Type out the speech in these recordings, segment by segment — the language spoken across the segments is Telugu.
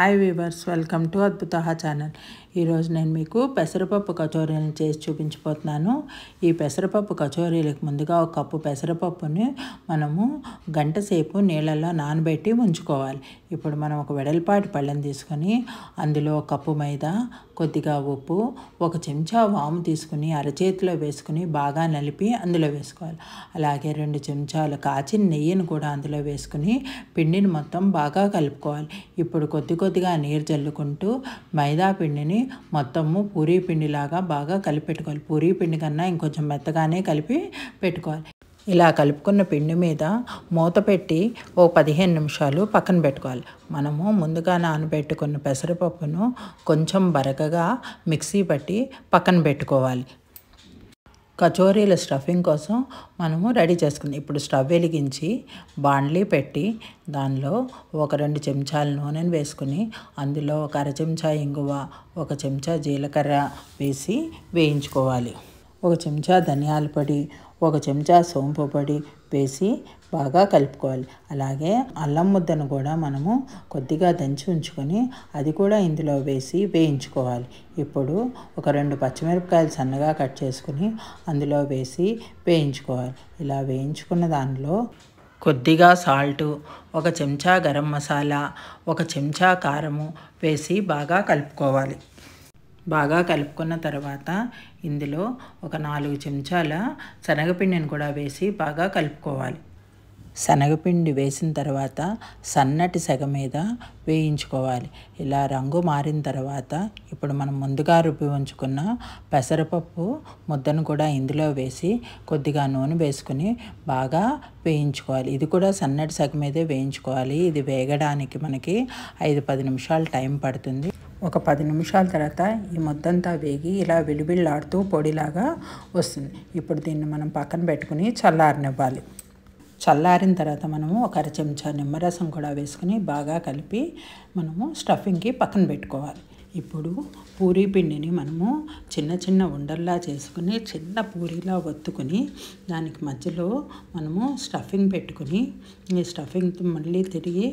Hi viewers, welcome to Adbutaha channel. ఈరోజు నేను మీకు పెసరపప్పు కచోరీలను చేసి చూపించిపోతున్నాను ఈ పెసరపప్పు కచోరీలకు ముందుగా ఒక కప్పు పెసరపప్పుని మనము గంట సేపు నీళ్ళల్లో నానబెట్టి ఉంచుకోవాలి ఇప్పుడు మనం ఒక వెడల్పాటి పళ్ళెం తీసుకొని అందులో ఒక కప్పు మైదా కొద్దిగా ఉప్పు ఒక చెంచా వాము తీసుకుని అరచేతిలో వేసుకుని బాగా నలిపి అందులో వేసుకోవాలి అలాగే రెండు చెంచాలు కాచిన నెయ్యిని కూడా అందులో వేసుకుని పిండిని మొత్తం బాగా కలుపుకోవాలి ఇప్పుడు కొద్ది కొద్దిగా నీరు చల్లుకుంటూ మైదా పిండిని మొత్తము పూరీ పిండిలాగా బాగా కలిపి పెట్టుకోవాలి పూరీ పిండి కన్నా ఇంకొంచెం మెత్తగానే కలిపి పెట్టుకోవాలి ఇలా కలుపుకున్న పిండి మీద మూత పెట్టి ఓ పదిహేను నిమిషాలు పక్కన పెట్టుకోవాలి మనము ముందుగా నానబెట్టుకున్న పెసరపప్పును కొంచెం బరకగా మిక్సీ పట్టి పక్కన పెట్టుకోవాలి కచోరీల స్టఫింగ్ కోసం మనము రెడీ చేసుకుందాం ఇప్పుడు స్టవ్ వెలిగించి బాండ్లీ పెట్టి దానిలో ఒక రెండు చెంచాల నూనెను వేసుకుని అందులో ఒక అర చెంచా ఇంగువ ఒక చెంచా జీలకర్ర వేసి వేయించుకోవాలి ఒక చెంచా ధనియాల పొడి ఒక చెంచా సోంపు పొడి వేసి బాగా కలుపుకోవాలి అలాగే అల్లం ముద్దను కూడా మనము కొద్దిగా దంచి ఉంచుకొని అది కూడా ఇందులో వేసి వేయించుకోవాలి ఇప్పుడు ఒక రెండు పచ్చిమిరపకాయలు సన్నగా కట్ చేసుకుని అందులో వేసి వేయించుకోవాలి ఇలా వేయించుకున్న దానిలో కొద్దిగా సాల్టు ఒక చెంచా గరం మసాలా ఒక చెంచా కారము వేసి బాగా కలుపుకోవాలి బాగా కలుపుకున్న తర్వాత ఇందులో ఒక నాలుగు చెంచాల శనగపిండిని కూడా వేసి బాగా కలుపుకోవాలి శనగపిండి వేసిన తర్వాత సన్నటి సెగ మీద వేయించుకోవాలి ఇలా రంగు మారిన తర్వాత ఇప్పుడు మనం ముందుగా రుబ్బి ఉంచుకున్న పెసరపప్పు ముద్దను కూడా ఇందులో వేసి కొద్దిగా నూనె వేసుకుని బాగా వేయించుకోవాలి ఇది కూడా సన్నటి సెగ మీదే వేయించుకోవాలి ఇది వేగడానికి మనకి ఐదు పది నిమిషాలు టైం పడుతుంది ఒక పది నిమిషాల తర్వాత ఈ మొద్దంతా వేగి ఇలా విడిబిళ్ళాడుతూ పొడిలాగా వస్తుంది ఇప్పుడు దీన్ని మనం పక్కన పెట్టుకుని చల్లారనివ్వాలి చల్లారిన తర్వాత మనము ఒక అర చెంచా నిమ్మరసం కూడా వేసుకుని బాగా కలిపి మనము స్టఫింగ్కి పక్కన పెట్టుకోవాలి ఇప్పుడు పూరీ పిండిని మనము చిన్న చిన్న ఉండల్లా చేసుకుని చిన్న పూరీలా ఒత్తుకుని దానికి మధ్యలో మనము స్టఫింగ్ పెట్టుకుని ఈ స్టఫింగ్ మళ్ళీ తిరిగి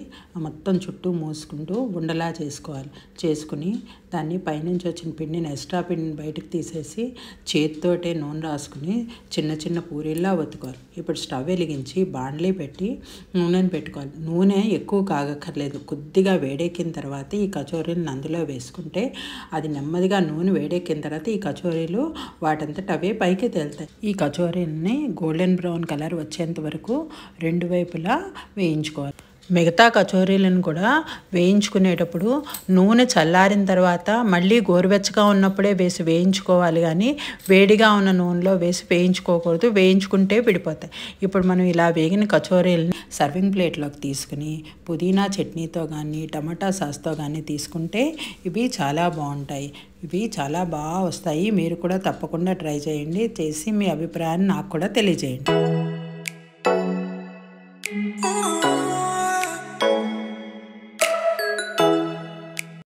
మొత్తం చుట్టూ మూసుకుంటూ ఉండలా చేసుకోవాలి చేసుకుని దాన్ని పైనుంచి వచ్చిన పిండిని ఎక్స్ట్రా పిండిని బయటకు తీసేసి చేతితోటే నూనె రాసుకుని చిన్న చిన్న పూరీల్లా ఒత్తుకోవాలి ఇప్పుడు స్టవ్ వెలిగించి బాండ్లీ పెట్టి నూనెని పెట్టుకోవాలి నూనె ఎక్కువ కాగక్కర్లేదు కొద్దిగా వేడెక్కిన తర్వాత ఈ కచోరీని అందులో వేసుకుంటాం ఉంటే అది నెమ్మదిగా నూనె వేడెక్కిన తర్వాత ఈ కచోరీలు వాటంతట అవే పైకి తేలుతాయి ఈ కచోరీని గోల్డెన్ బ్రౌన్ కలర్ వచ్చేంత వరకు రెండు వైపులా వేయించుకోవాలి మిగతా కచోరీలను కూడా వేయించుకునేటప్పుడు నూనె చల్లారిన తర్వాత మళ్ళీ గోరువెచ్చగా ఉన్నప్పుడే వేసి వేయించుకోవాలి కానీ వేడిగా ఉన్న నూనెలో వేసి వేయించుకోకూడదు వేయించుకుంటే విడిపోతాయి ఇప్పుడు మనం ఇలా వేగిన కచోరీలని సర్వింగ్ ప్లేట్లోకి తీసుకుని పుదీనా చట్నీతో కానీ టమాటా సాస్తో కానీ తీసుకుంటే ఇవి చాలా బాగుంటాయి ఇవి చాలా బాగా వస్తాయి మీరు కూడా తప్పకుండా ట్రై చేయండి చేసి మీ అభిప్రాయాన్ని నాకు కూడా తెలియజేయండి